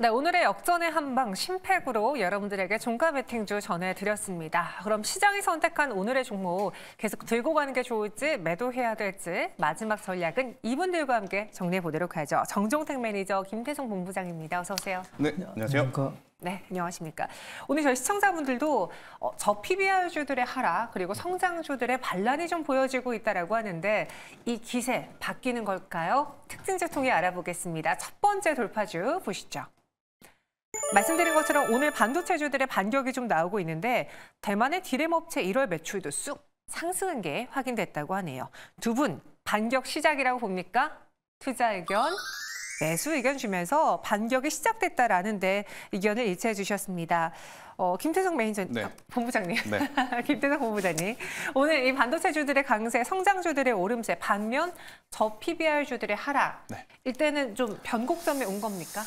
네, 오늘의 역전의 한방 심팩으로 여러분들에게 종가 베팅주 전해드렸습니다. 그럼 시장이 선택한 오늘의 종목 계속 들고 가는 게 좋을지 매도해야 될지 마지막 전략은 이분들과 함께 정리해보도록 하죠. 정종택 매니저 김태성 본부장입니다. 어서 오세요. 네, 안녕하세요. 네, 안녕하십니까. 오늘 저희 시청자분들도 어, 저 PBR주들의 하락 그리고 성장주들의 반란이 좀 보여지고 있다라고 하는데 이 기세 바뀌는 걸까요? 특징 제통이 알아보겠습니다. 첫 번째 돌파주 보시죠. 말씀드린 것처럼 오늘 반도체주들의 반격이 좀 나오고 있는데 대만의 디램 업체 1월 매출도 쑥 상승한 게 확인됐다고 하네요. 두 분 반격 시작이라고 봅니까? 투자 의견, 매수 의견 주면서 반격이 시작됐다라는데 의견을 일치해 주셨습니다. 어, 김태성 매니저 네. 아, 본부장님, 네. 김태성 본부장님 오늘 이 반도체 주들의 강세, 성장주들의 오름세 반면 저 PBR 주들의 하락 네. 이때는 좀 변곡점에 온 겁니까?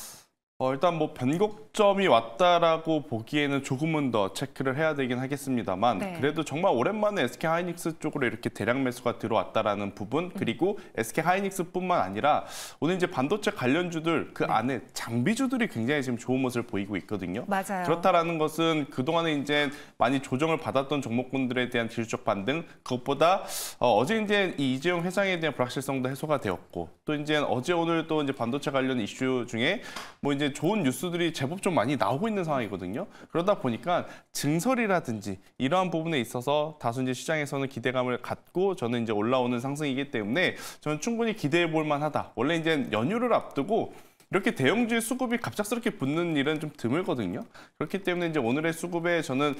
어, 일단 뭐 변곡점이 왔다라고 보기에는 조금은 더 체크를 해야 되긴 하겠습니다만 네. 그래도 정말 오랜만에 SK 하이닉스 쪽으로 이렇게 대량 매수가 들어왔다라는 부분 음. 그리고 음. SK 하이닉스뿐만 아니라 오늘 이제 반도체 관련주들 그 네. 안에 장비주들이 굉장히 지금 좋은 모습을 보이고 있거든요. 맞아요. 그렇다라는 것은 그동안에 이제 많이 조정을 받았던 종목군들에 대한 질적 반등 그것보다 어, 제 이제 이 이재용 회장에 대한 불확실성도 해소가 되었고 또 이제 어제 오늘 또 이제 반도체 관련 이슈 중에 뭐 이제 좋은 뉴스들이 제법 좀 많이 나오고 있는 상황이거든요. 그러다 보니까 증설이라든지 이러한 부분에 있어서 다수 이제 시장에서는 기대감을 갖고 저는 이제 올라오는 상승이기 때문에 저는 충분히 기대해 볼 만하다. 원래 이제 연휴를 앞두고 이렇게 대형주의 수급이 갑작스럽게 붙는 일은 좀 드물거든요. 그렇기 때문에 이제 오늘의 수급에 저는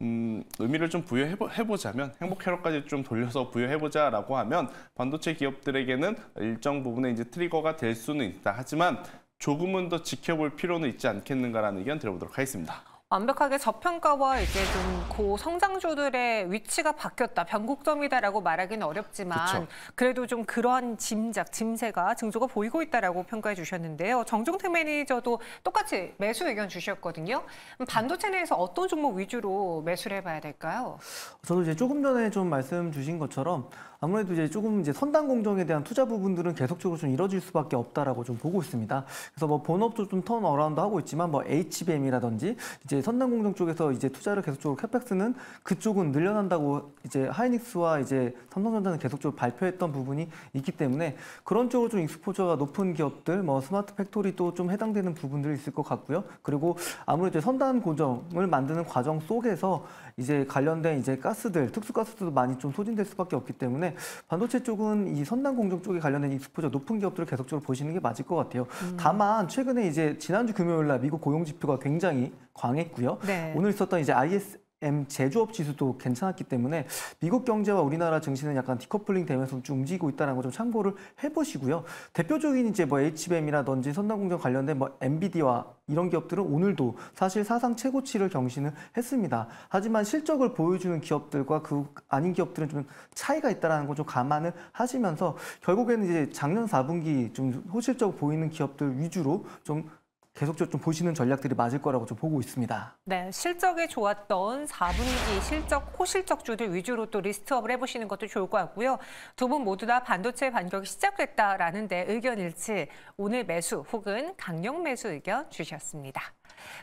음, 의미를 좀 부여해보자면 행복회로까지 좀 돌려서 부여해보자라고 하면 반도체 기업들에게는 일정 부분의 이제 트리거가 될 수는 있다. 하지만 조금은 더 지켜볼 필요는 있지 않겠는가라는 의견 들어보도록 하겠습니다. 완벽하게 저평가와 이제 좀 고성장주들의 위치가 바뀌었다, 변곡점이다라고 말하기는 어렵지만 그쵸. 그래도 좀 그러한 짐작, 짐새가 증조가 보이고 있다라고 평가해 주셨는데요. 정종태 매니저도 똑같이 매수 의견 주셨거든요. 반도체 내에서 어떤 종목 위주로 매수를 해봐야 될까요? 저도 이제 조금 전에 좀 말씀 주신 것처럼 아무래도 이제 조금 이제 선단 공정에 대한 투자 부분들은 계속적으로 좀 이뤄질 수밖에 없다라고 좀 보고 있습니다. 그래서 뭐 본업도 좀 턴어라운드 하고 있지만 뭐 HBM이라든지 이제 선단 공정 쪽에서 이제 투자를 계속적으로 캐펙스는 그쪽은 늘려난다고 이제 하이닉스와 이제 삼성전자는 계속적으로 발표했던 부분이 있기 때문에 그런 쪽으로 좀 익스포저가 높은 기업들 뭐 스마트 팩토리도 좀 해당되는 부분들이 있을 것 같고요. 그리고 아무래도 선단 공정을 만드는 과정 속에서 이제 관련된 이제 가스들 특수 가스들도 많이 좀 소진될 수밖에 없기 때문에 때문에 반도체 쪽은 이 선단 공정 쪽에 관련된 이스포저 높은 기업들을 계속적으로 보시는 게 맞을 것 같아요. 음. 다만 최근에 이제 지난주 금요일 날 미국 고용 지표가 굉장히 광했고요 네. 오늘 있었던 이제 IS M 제조업 지수도 괜찮았기 때문에 미국 경제와 우리나라 증시는 약간 디커플링 되면서 좀 움직이고 있다는 거 좀 참고를 해보시고요. 대표적인 이제 뭐 h b m 이라던지선단공정 관련된 뭐 엔비디와 이런 기업들은 오늘도 사실 사상 최고치를 경신을 했습니다. 하지만 실적을 보여주는 기업들과 그 아닌 기업들은 좀 차이가 있다는 걸좀 감안을 하시면서 결국에는 이제 작년 4분기 좀 호실적 보이는 기업들 위주로 좀 계속적으로 좀 보시는 전략들이 맞을 거라고 좀 보고 있습니다. 네, 실적이 좋았던 4분기 실적, 호실적 주들 위주로 또 리스트업을 해보시는 것도 좋을 것 같고요. 두 분 모두 다 반도체 반격이 시작됐다라는 데 의견 일치, 오늘 매수 혹은 강력 매수 의견 주셨습니다.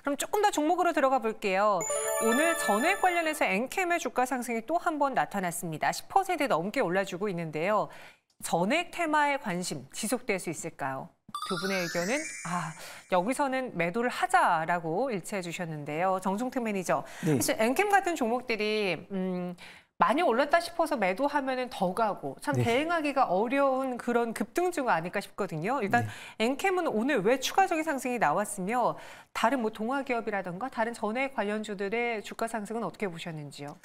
그럼 조금 더 종목으로 들어가 볼게요. 오늘 전액 관련해서 엔캠의 주가 상승이 또 한 번 나타났습니다. 10% 넘게 올라주고 있는데요. 전액 테마의 관심 지속될 수 있을까요? 두 분의 의견은 아 여기서는 매도를 하자라고 일치해 주셨는데요. 정중택 매니저, 네. 사실 엔캠 같은 종목들이 음, 많이 올랐다 싶어서 매도하면 더 가고 참 네. 대응하기가 어려운 그런 급등주 아닐까 싶거든요. 일단 네. 엔캠은 오늘 왜 추가적인 상승이 나왔으며 다른 뭐 동화기업이라든가 다른 전해 관련주들의 주가 상승은 어떻게 보셨는지요?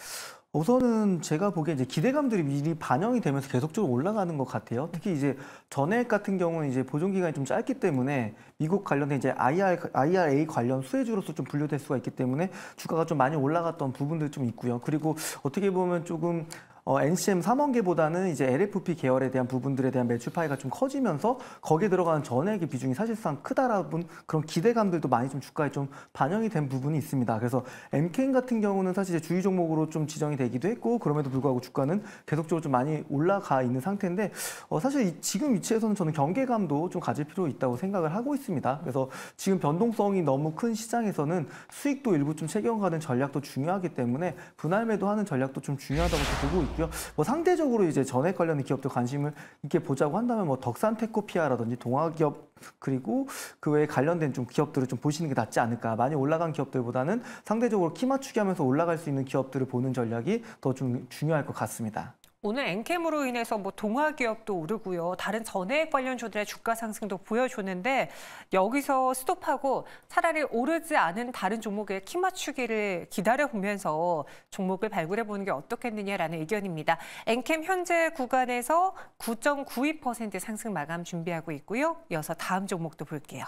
우선은 제가 보기에 이제 기대감들이 미리 반영이 되면서 계속적으로 올라가는 것 같아요. 특히 이제 전액 같은 경우는 이제 보존 기간이 좀 짧기 때문에 미국 관련된 이제 IR, IRA 관련 수혜주로서 좀 분류될 수가 있기 때문에 주가가 좀 많이 올라갔던 부분들 좀 있고요. 그리고 어떻게 보면 조금 어, NCM 3원계보다는 이제 LFP 계열에 대한 부분들에 대한 매출 파이가 좀 커지면서 거기에 들어가는 전액의 비중이 사실상 크다라는 그런 기대감들도 많이 좀 주가에 좀 반영이 된 부분이 있습니다. 그래서 MKN 같은 경우는 사실 주의 종목으로 좀 지정이 되기도 했고 그럼에도 불구하고 주가는 계속적으로 좀 많이 올라가 있는 상태인데 어, 사실 지금 위치에서는 저는 경계감도 좀 가질 필요 있다고 생각을 하고 있습니다. 그래서 지금 변동성이 너무 큰 시장에서는 수익도 일부 좀채경가는 전략도 중요하기 때문에 분할 매도하는 전략도 좀 중요하다고 보고 있고 있고요. 뭐 상대적으로 이제 전액 관련 된 기업도 관심을 이게 보자고 한다면 뭐 덕산테코피아라든지 동아기업 그리고 그 외에 관련된 좀 기업들을 좀 보시는 게 낫지 않을까. 많이 올라간 기업들보다는 상대적으로 키 맞추기 하면서 올라갈 수 있는 기업들을 보는 전략이 더좀 중요할 것 같습니다. 오늘 엔캠으로 인해서 뭐 동화 기업도 오르고요. 다른 전해액 관련주들의 주가 상승도 보여줬는데 여기서 스톱하고 차라리 오르지 않은 다른 종목의 키 맞추기를 기다려보면서 종목을 발굴해보는 게 어떻겠느냐라는 의견입니다. 엔캠 현재 구간에서 9.92% 상승 마감 준비하고 있고요. 이어서 다음 종목도 볼게요.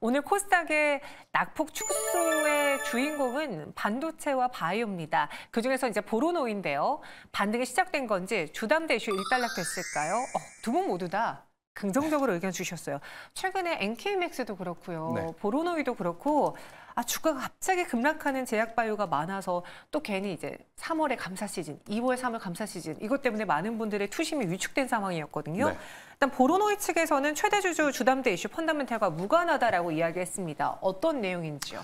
오늘 코스닥의 낙폭 축소에 주인공은 반도체와 바이오입니다. 그중에서 이제 보로노인데요. 반등이 시작된 건지 주담대 이슈 일단락됐을까요? 어, 두분 모두 다 긍정적으로 의견 주셨어요. 최근에 NK맥스도 그렇고요. 네. 보로노이도 그렇고 아 주가가 갑자기 급락하는 제약바이오가 많아서 또 괜히 이제 3월에 감사 시즌, 2월, 3월 감사 시즌 이것 때문에 많은 분들의 투심이 위축된 상황이었거든요. 네. 일단 보로노이 측에서는 최대 주주 주담대 이슈 펀더멘탈과 무관하다라고 이야기했습니다. 어떤 내용인지요?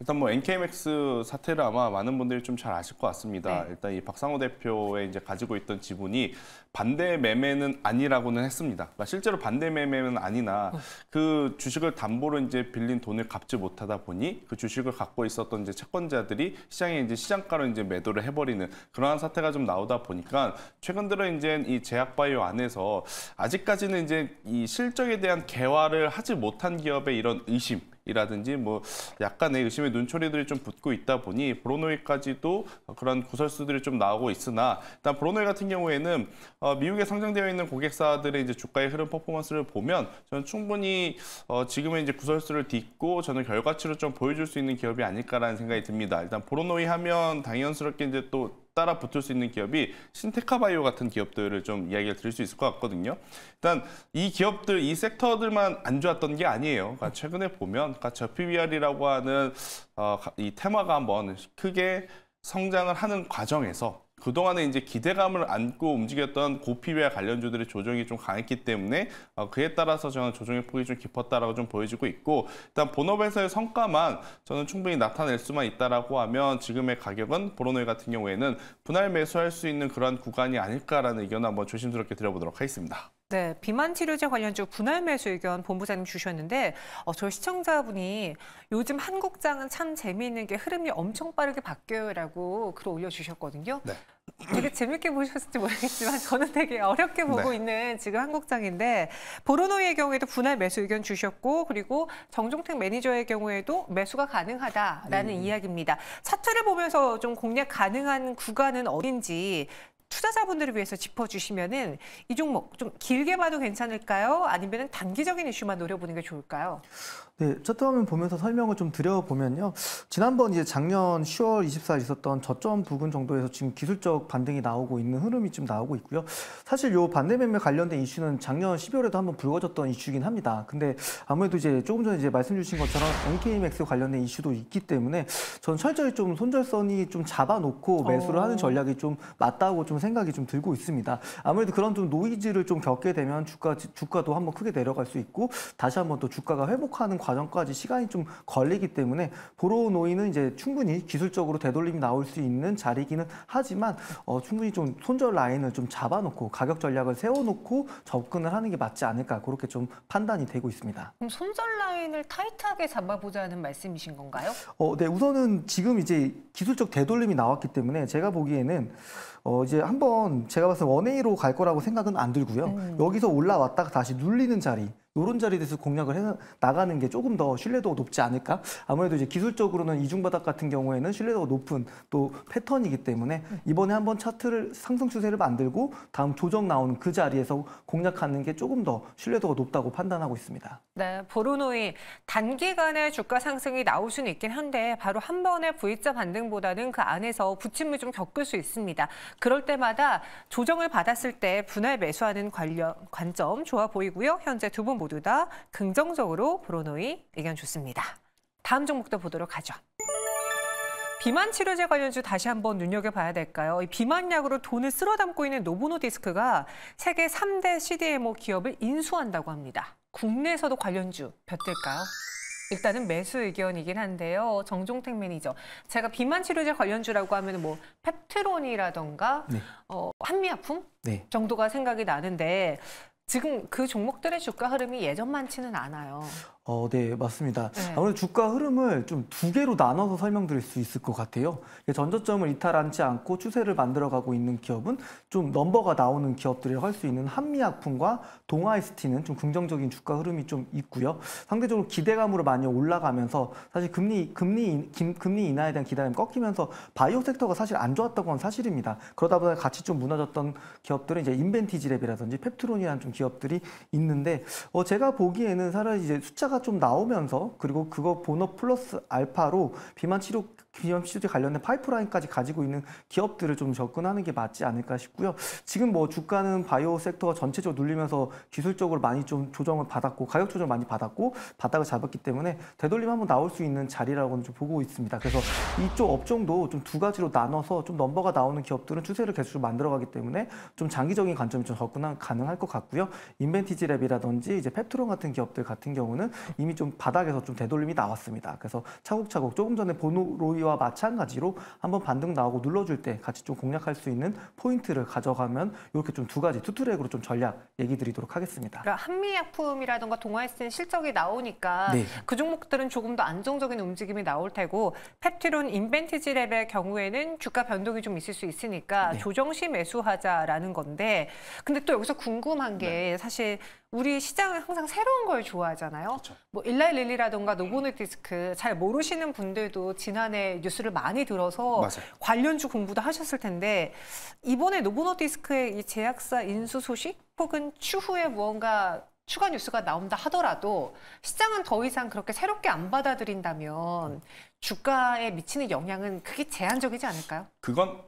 일단 뭐 NKMX 사태를 아마 많은 분들이 좀 잘 아실 것 같습니다. 네. 일단 이 박상호 대표의 이제 가지고 있던 지분이 반대 매매는 아니라고는 했습니다. 그러니까 실제로 반대 매매는 아니나 음. 그 주식을 담보로 이제 빌린 돈을 갚지 못하다 보니 그 주식을 갖고 있었던 이제 채권자들이 시장에 이제 시장가로 이제 매도를 해버리는 그러한 사태가 좀 나오다 보니까 최근 들어 이제 이 제약바이오 안에서 아직까지는 이제 이 실적에 대한 개화를 하지 못한 기업의 이런 의심 이라든지 뭐 약간의 의심의 눈초리들이 좀 붙고 있다 보니 브로노이까지도 그런 구설수들이 좀 나오고 있으나 일단 브로노이 같은 경우에는 어, 미국에 상장되어 있는 고객사들의 이제 주가의 흐름 퍼포먼스를 보면 저는 충분히 어, 지금의 이제 구설수를 딛고 저는 결과치를좀 보여줄 수 있는 기업이 아닐까라는 생각이 듭니다. 일단 브로노이 하면 당연스럽게 이제 또 따라 붙을 수 있는 기업이 신테카바이오 같은 기업들을 좀 이야기를 드릴 수 있을 것 같거든요. 일단 이 기업들, 이 섹터들만 안 좋았던 게 아니에요. 그러니까 최근에 보면 그러니까 저 PBR이라고 하는 어, 이 테마가 한번 크게 성장을 하는 과정에서 그동안에 이제 기대감을 안고 움직였던 고피와 관련주들의 조정이 좀 강했기 때문에 어, 그에 따라서 저는 조정의 폭이 좀 깊었다라고 좀 보여지고 있고 일단 본업에서의 성과만 저는 충분히 나타낼 수만 있다라고 하면 지금의 가격은 보로노이 같은 경우에는 분할 매수할 수 있는 그런 구간이 아닐까라는 의견을 한번 조심스럽게 드려보도록 하겠습니다. 네, 비만 치료제 관련주 분할 매수 의견 본부장님 주셨는데 어, 저희 시청자분이 요즘 한국장은 참 재미있는 게 흐름이 엄청 빠르게 바뀌어요라고 글을 올려주셨거든요. 네. 되게 재밌게 보셨을지 모르겠지만 저는 되게 어렵게 보고 네. 있는 지금 한국장인데 보로노이의 경우에도 분할 매수 의견 주셨고 그리고 정종택 매니저의 경우에도 매수가 가능하다라는 음. 이야기입니다. 차트를 보면서 좀 공략 가능한 구간은 어딘지 투자자분들을 위해서 짚어주시면은 이 종목 좀 길게 봐도 괜찮을까요? 아니면 단기적인 이슈만 노려보는 게 좋을까요? 네, 차트 화면 보면서 설명을 좀 드려보면요. 지난번 이제 작년 10월 24일 있었던 저점 부근 정도에서 지금 기술적 반등이 나오고 있는 흐름이 지 나오고 있고요. 사실 요 반대 매매 관련된 이슈는 작년 12월에도 한번 불거졌던 이슈긴 합니다. 근데 아무래도 이제 조금 전에 이제 말씀 주신 것처럼 NKMX 관련된 이슈도 있기 때문에 전 철저히 좀 손절선이 좀 잡아놓고 매수를 어... 하는 전략이 좀 맞다고 좀좀 생각이 좀 들고 있습니다. 아무래도 그런 좀 노이즈를 좀 겪게 되면 주가 주가도 한번 크게 내려갈 수 있고 다시 한번 또 주가가 회복하는 과정까지 시간이 좀 걸리기 때문에 보로 노이는 이제 충분히 기술적으로 되돌림이 나올 수 있는 자리기는 하지만 어, 충분히 좀 손절 라인을 좀 잡아놓고 가격 전략을 세워놓고 접근을 하는 게 맞지 않을까 그렇게 좀 판단이 되고 있습니다. 그럼 손절 라인을 타이트하게 잡아보자는 말씀이신 건가요? 어, 네 우선은 지금 이제 기술적 되돌림이 나왔기 때문에 제가 보기에는 어, 이제 한번 제가 봤을 때 원웨이로 갈 거라고 생각은 안 들고요. 음. 여기서 올라왔다가 다시 눌리는 자리 이런 자리에서 공략을 해 나가는 게 조금 더 신뢰도가 높지 않을까? 아무래도 이제 기술적으로는 이중 바닥 같은 경우에는 신뢰도가 높은 또 패턴이기 때문에 이번에 한번 차트를 상승 추세를 만들고 다음 조정 나오는 그 자리에서 공략하는 게 조금 더 신뢰도가 높다고 판단하고 있습니다. 네, 보르노이 단기간에 주가 상승이 나올 수는 있긴 한데 바로 한 번의 V자 반등보다는 그 안에서 부침을 좀 겪을 수 있습니다. 그럴 때마다 조정을 받았을 때 분할 매수하는 관련 관점 좋아 보이고요. 현재 두 분 모두 모두 다 긍정적으로 브로노이 의견 줬습니다. 다음 종목도 보도록 하죠. 비만 치료제 관련주 다시 한번 눈여겨봐야 될까요? 이 비만약으로 돈을 쓸어 담고 있는 노보노디스크가 세계 3대 CDMO 기업을 인수한다고 합니다. 국내에서도 관련주 볕들까요? 일단은 매수 의견이긴 한데요. 정종택 매니저. 제가 비만 치료제 관련주라고 하면 뭐 펩트론이라던가 네. 어, 한미약품 네. 정도가 생각이 나는데 지금 그 종목들의 주가 흐름이 예전많지는 않아요. 어, 네, 맞습니다. 네. 아무래도 주가 흐름을 좀 두 개로 나눠서 설명드릴 수 있을 것 같아요. 전저점을 이탈하지 않고 추세를 만들어가고 있는 기업은 좀 넘버가 나오는 기업들이라고 할수 있는 한미약품과 동아이스티는 좀 긍정적인 주가 흐름이 좀 있고요. 상대적으로 기대감으로 많이 올라가면서 사실 금리 금리 금리 인하에 대한 기대감이 꺾이면서 바이오 섹터가 사실 안 좋았던 건 사실입니다. 그러다 보니 같이 좀 무너졌던 기업들은 이제 인벤티지랩이라든지 펩트론이라는 좀 기업들이 있는데 어, 제가 보기에는 사실 이제 숫자가 효과가 좀 나오면서 그리고 그거 본업 플러스 알파로 비만 치료 기업시대 관련된 파이프라인까지 가지고 있는 기업들을 좀 접근하는 게 맞지 않을까 싶고요. 지금 뭐 주가는 바이오 섹터가 전체적으로 눌리면서 기술적으로 많이 좀 조정을 받았고 가격 조정 많이 받았고 바닥을 잡았기 때문에 되돌림 한번 나올 수 있는 자리라고는 좀 보고 있습니다. 그래서 이쪽 업종도 좀 두 가지로 나눠서 좀 넘버가 나오는 기업들은 추세를 계속 만들어가기 때문에 좀 장기적인 관점이 좀 접근 가능할 것 같고요. 인벤티지 랩이라든지 이제 펩트론 같은 기업들 같은 경우는 이미 좀 바닥에서 좀 되돌림이 나왔습니다. 그래서 차곡차곡 조금 전에 보노로이 지지와 마찬가지로 한번 반등 나오고 눌러줄 때 같이 좀 공략할 수 있는 포인트를 가져가면 이렇게 좀 두 가지 투트랙으로 좀 전략 얘기 드리도록 하겠습니다. 그러니까 한미약품이라든가 동아에는 실적이 나오니까 네. 그 종목들은 조금 더 안정적인 움직임이 나올 테고 펩티론 인벤티지 랩의 경우에는 주가 변동이 좀 있을 수 있으니까 네. 조정 시 매수하자라는 건데 근데 또 여기서 궁금한 게 네. 사실 우리 시장은 항상 새로운 걸 좋아하잖아요. 그렇죠. 뭐 일라이 릴리라든가노보네 디스크 잘 모르시는 분들도 지난해 뉴스를 많이 들어서 맞아요. 관련주 공부도 하셨을 텐데 이번에 노보노디스크의 이 제약사 인수 소식 혹은 추후에 무언가 추가 뉴스가 나온다 하더라도 시장은 더 이상 그렇게 새롭게 안 받아들인다면 주가에 미치는 영향은 크게 제한적이지 않을까요? 그건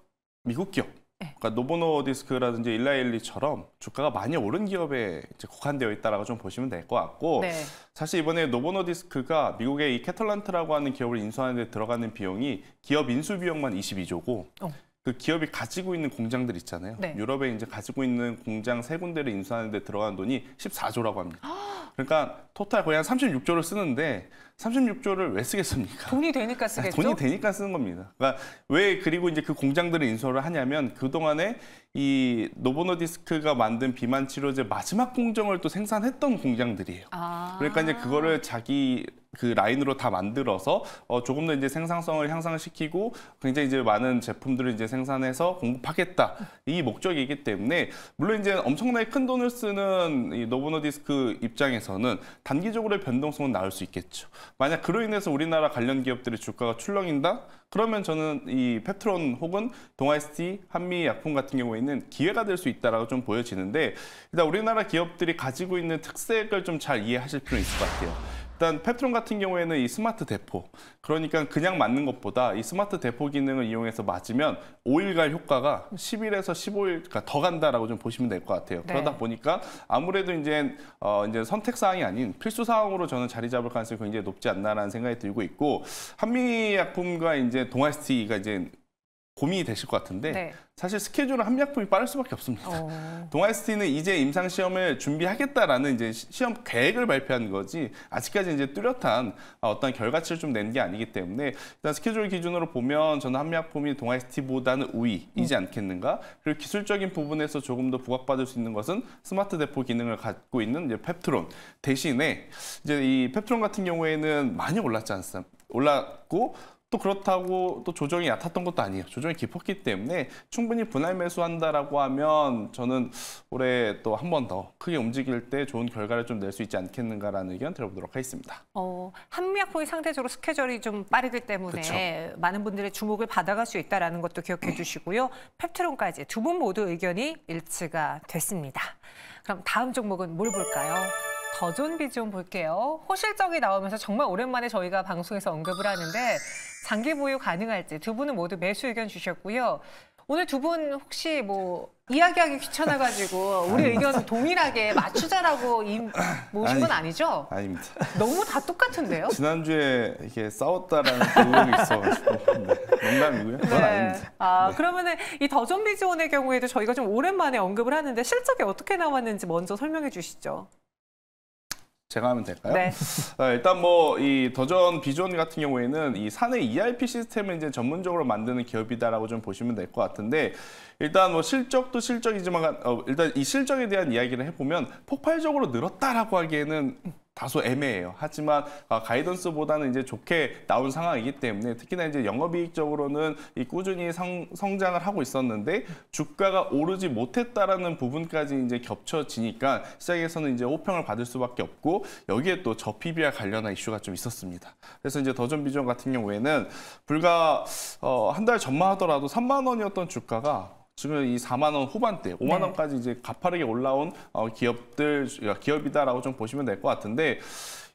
미국 기업 예. 그러니까 노보노디스크라든지 일라일리처럼 주가가 많이 오른 기업에 이제 국한되어 있다라고 좀 보시면 될 것 같고 네. 사실 이번에 노보노디스크가 미국의 이 캐털란트라고 하는 기업을 인수하는 데 들어가는 비용이 기업 인수 비용만 22조고 어. 그 기업이 가지고 있는 공장들 있잖아요. 네. 유럽에 이제 가지고 있는 공장 세 군데를 인수하는 데 들어간 돈이 14조라고 합니다. 아! 그러니까 토탈 거의 한 36조를 쓰는데 36조를 왜 쓰겠습니까? 돈이 되니까 아, 쓰겠죠. 돈이 되니까 쓰는 겁니다. 그러니까 왜 그리고 이제 그 공장들을 인수를 하냐면 그동안에 이 노보노디스크가 만든 비만 치료제 마지막 공정을 또 생산했던 공장들이에요. 아 그러니까 이제 그거를 자기 그 라인으로 다 만들어서 어 조금 더 이제 생산성을 향상시키고 굉장히 이제 많은 제품들을 이제 생산해서 공급하겠다 이 목적이기 때문에 물론 이제 엄청나게 큰 돈을 쓰는 이 노보노디스크 입장에서는 단기적으로의 변동성은 나올 수 있겠죠. 만약 그로 인해서 우리나라 관련 기업들의 주가가 출렁인다? 그러면 저는 이 페트론 혹은 동아스티 한미약품 같은 경우에는 기회가 될 수 있다라고 좀 보여지는데 일단 우리나라 기업들이 가지고 있는 특색을 좀 잘 이해하실 필요 있을 것 같아요. 일단 펩트론 같은 경우에는 이 스마트 대포 그러니까 그냥 맞는 것보다 이 스마트 대포 기능을 이용해서 맞으면 5일갈 효과가 10일에서 15일 그니까더 간다라고 좀 보시면 될 것 같아요. 네. 그러다 보니까 아무래도 이제 어 이제 선택 사항이 아닌 필수 사항으로 저는 자리 잡을 가능성이 굉장히 높지 않나라는 생각이 들고 있고 한미 약품과 이제 동아시티가 이제 고민이 되실 것 같은데 네. 사실 스케줄은 한미 약품이 빠를 수밖에 없습니다. 어... 동아이스티는 이제 임상 시험을 준비하겠다라는 이제 시험 계획을 발표한 거지 아직까지 이제 뚜렷한 어, 어떤 결과치를 좀 낸 게 아니기 때문에 일단 스케줄 기준으로 보면 저는 한 약품이 동아이스티보다는 우위이지 음. 않겠는가? 그리고 기술적인 부분에서 조금 더 부각받을 수 있는 것은 스마트 대포 기능을 갖고 있는 이제 펩트론 대신에 이제 이 펩트론 같은 경우에는 많이 올랐지 않습니까? 올랐고 또 그렇다고 또 조정이 얕았던 것도 아니에요. 조정이 깊었기 때문에 충분히 분할 매수한다라고 하면 저는 올해 또 한 번 더 크게 움직일 때 좋은 결과를 좀 낼 수 있지 않겠는가라는 의견 들어보도록 하겠습니다. 어, 한미약품이 상대적으로 스케줄이 좀 빠르기 때문에 그쵸. 많은 분들의 주목을 받아갈 수 있다는 라 것도 기억해 주시고요. 펩트론까지 두 분 모두 의견이 일치가 됐습니다. 그럼 다음 종목은 뭘 볼까요? 더존비 좀 볼게요. 호실적이 나오면서 정말 오랜만에 저희가 방송에서 언급을 하는데 장기 보유 가능할지 두 분은 모두 매수 의견 주셨고요. 오늘 두 분 혹시 뭐 이야기하기 귀찮아가지고 우리 의견 동일하게 맞추자라고 모신 건 아니죠? 아닙니다. 너무 다 똑같은데요? 지난주에 이게 싸웠다라는 의혹이 있어가지고 네, 농담이고요. 네. 그건 아닙니다. 아 네. 그러면은 이 더존비지원의 경우에도 저희가 좀 오랜만에 언급을 하는데 실적이 어떻게 나왔는지 먼저 설명해 주시죠. 제가 하면 될까요? 네. 아, 일단 뭐 이 더전 비전 같은 경우에는 이 사내 ERP 시스템을 이제 전문적으로 만드는 기업이다라고 좀 보시면 될 것 같은데 일단 뭐 실적도 실적이지만 어, 일단 이 실적에 대한 이야기를 해보면 폭발적으로 늘었다라고 하기에는 다소 애매해요. 하지만 아, 가이던스보다는 이제 좋게 나온 상황이기 때문에 특히나 이제 영업이익적으로는 꾸준히 성, 성장을 하고 있었는데 주가가 오르지 못했다라는 부분까지 이제 겹쳐지니까 시장에서는 이제 호평을 받을 수밖에 없고 여기에 또저 p b 와 관련한 이슈가 좀 있었습니다. 그래서 이제 더전 비전 같은 경우에는 불과 어, 한 달 전만 하더라도 3만 원이었던 주가가 지금 이 4만 원 후반대, 5만 네. 원까지 이제 가파르게 올라온 어, 기업들 기업이다라고 좀 보시면 될 것 같은데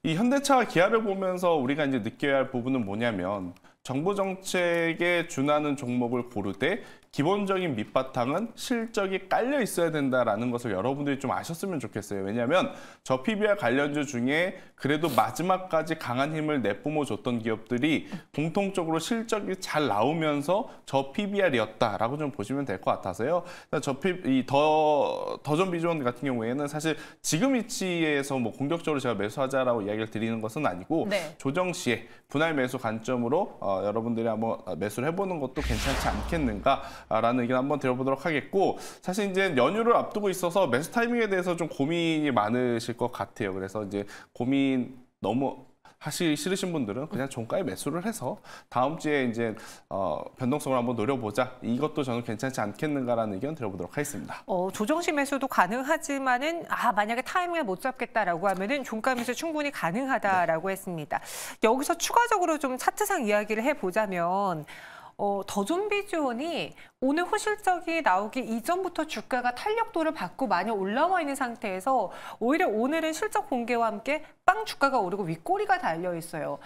이 현대차와 기아를 보면서 우리가 이제 느껴야 할 부분은 뭐냐면 정부 정책에 준하는 종목을 고를때 기본적인 밑바탕은 실적이 깔려 있어야 된다라는 것을 여러분들이 좀 아셨으면 좋겠어요. 왜냐하면 저 PBR 관련주 중에 그래도 마지막까지 강한 힘을 내뿜어 줬던 기업들이 공통적으로 실적이 잘 나오면서 저 PBR이었다라고 좀 보시면 될 것 같아서요. 저 피, 이 더, 더전 비전 같은 경우에는 사실 지금 위치에서 뭐 공격적으로 제가 매수하자라고 이야기를 드리는 것은 아니고 네. 조정 시에 분할 매수 관점으로 어, 어, 여러분들이 한번 아, 매수를 해보는 것도 괜찮지 않겠는가라는 의견 한번 드려보도록 하겠고 사실 이제 연휴를 앞두고 있어서 매수 타이밍에 대해서 좀 고민이 많으실 것 같아요. 그래서 이제 고민 너무 하시 싫으신 분들은 그냥 종가에 매수를 해서 다음 주에 이제 어, 변동성을 한번 노려보자. 이것도 저는 괜찮지 않겠는가라는 의견 들어보도록 하겠습니다. 어, 조정시 매수도 가능하지만은 아 만약에 타이밍을 못 잡겠다라고 하면은 종가 매수 충분히 가능하다라고 네. 했습니다. 여기서 추가적으로 좀 차트상 이야기를 해보자면 어, 더좀비지원이 오늘 호실적이 나오기 이전부터 주가가 탄력도를 받고 많이 올라와 있는 상태에서 오히려 오늘은 실적 공개와 함께 빵 주가가 오르고 윗꼬리가 달려 있어요.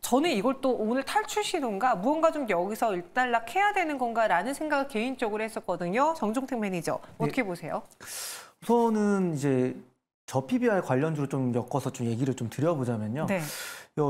저는 이걸 또 오늘 탈출 시도인가 무언가 좀 여기서 일단락 해야 되는 건가라는 생각을 개인적으로 했었거든요. 정종택 매니저 어떻게 네. 보세요? 우선은 이제 저 PBR 관련주로 좀 엮어서 좀 얘기를 좀 드려보자면요. 네.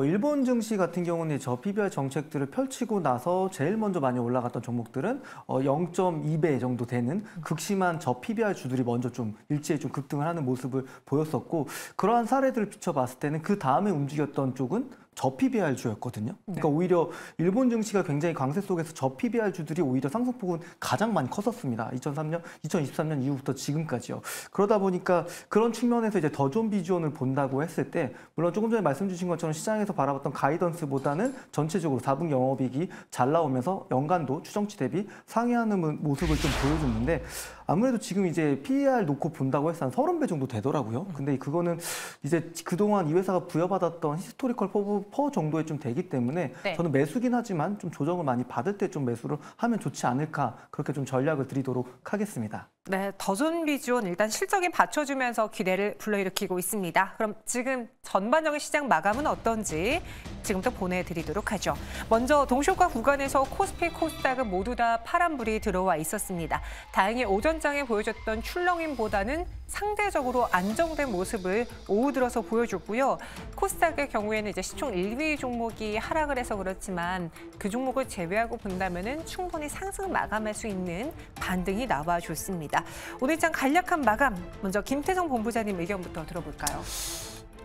일본 증시 같은 경우는 저 PBR 정책들을 펼치고 나서 제일 먼저 많이 올라갔던 종목들은 0.2배 어, 정도 되는 극심한 저 PBR 주들이 먼저 좀 일제히 좀 급등을 하는 모습을 보였었고 그러한 사례들을 비춰봤을 때는 그 다음에 움직였던 쪽은 저 PBR 주였거든요. 네. 그러니까 오히려 일본 증시가 굉장히 강세 속에서 저 PBR 주들이 오히려 상승폭은 가장 많이 컸었습니다. 2003년, 2023년 이후부터 지금까지요. 그러다 보니까 그런 측면에서 이제 더존 비주온을 본다고 했을 때 물론 조금 전에 말씀 주신 것처럼 시장에서 바라봤던 가이던스보다는 전체적으로 4분 영업이익이 잘 나오면서 연간도 추정치 대비 상회하는 모습을 좀 보여줬는데 아무래도 지금 이제 PER 놓고 본다고 해서 한 30배 정도 되더라고요. 음. 근데 그거는 이제 그동안 이 회사가 부여받았던 히스토리컬 퍼브 퍼 정도에 좀 되기 때문에 네. 저는 매수긴 하지만 좀 조정을 많이 받을 때 좀 매수를 하면 좋지 않을까 그렇게 좀 전략을 드리도록 하겠습니다. 네, 더존 비주온 일단 실적에 받쳐주면서 기대를 불러일으키고 있습니다. 그럼 지금 전반적인 시장 마감은 어떤지 지금부터 보내드리도록 하죠. 먼저 동시과 구간에서 코스피, 코스닥은 모두 다 파란불이 들어와 있었습니다. 다행히 오전 현장에 보여줬던 출렁임보다는 상대적으로 안정된 모습을 오후 들어서 보여줬고요. 코스닥의 경우에는 이제 시총 1위 종목이 하락을 해서 그렇지만 그 종목을 제외하고 본다면 충분히 상승 마감할 수 있는 반등이 나와줬습니다. 오늘장 간략한 마감, 먼저 김태성 본부장님 의견부터 들어볼까요?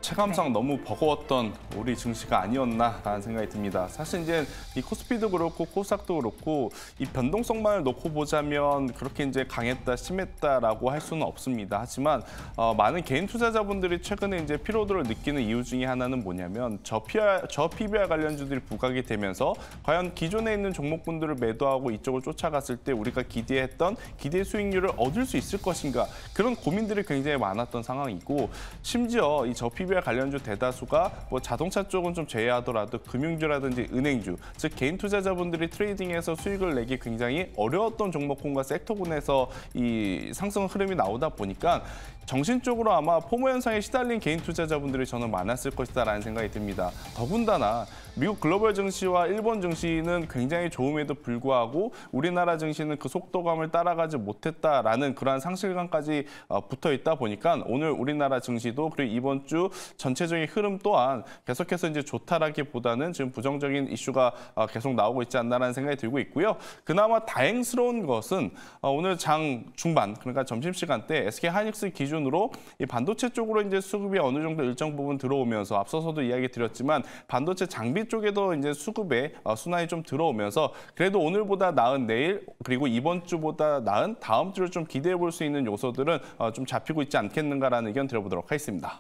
체감상 네. 너무 버거웠던 우리 증시가 아니었나라는 생각이 듭니다. 사실 이제 이 코스피도 그렇고 코스닥도 그렇고 이 변동성만을 놓고 보자면 그렇게 이제 강했다 심했다라고 할 수는 없습니다. 하지만 어, 많은 개인 투자자분들이 최근에 이제 피로도를 느끼는 이유 중에 하나는 뭐냐면 저 PBR, 저 PBR 관련주들이 부각이 되면서 과연 기존에 있는 종목분들을 매도하고 이쪽을 쫓아갔을 때 우리가 기대했던 기대 수익률을 얻을 수 있을 것인가 그런 고민들이 굉장히 많았던 상황이고 심지어 이저 PBR TV와 관련주 대다수가 뭐 자동차 쪽은 좀 제외하더라도 금융주라든지 은행주, 즉 개인 투자자분들이 트레이딩에서 수익을 내기 굉장히 어려웠던 종목군과 섹터군에서 이 상승 흐름이 나오다 보니까 정신적으로 아마 포모 현상에 시달린 개인 투자자분들이 저는 많았을 것이다라는 생각이 듭니다. 더군다나 미국 글로벌 증시와 일본 증시는 굉장히 좋음에도 불구하고 우리나라 증시는 그 속도감을 따라가지 못했다라는 그러한 상실감까지 어, 붙어 있다 보니까 오늘 우리나라 증시도 그리고 이번 주 전체적인 흐름 또한 계속해서 이제 좋다라기보다는 지금 부정적인 이슈가 어, 계속 나오고 있지 않나라는 생각이 들고 있고요. 그나마 다행스러운 것은 어, 오늘 장 중반 그러니까 점심시간 때 SK 하이닉스 기준으로 이 반도체 쪽으로 이제 수급이 어느 정도 일정 부분 들어오면서 앞서서도 이야기 드렸지만 반도체 장비 대비 쪽에도 이제 수급에 어, 순환이 좀 들어오면서 그래도 오늘보다 나은 내일 그리고 이번 주보다 나은 다음 주를 좀 기대해 볼 수 있는 요소들은 어, 좀 잡히고 있지 않겠는가라는 의견 들어보도록 하겠습니다.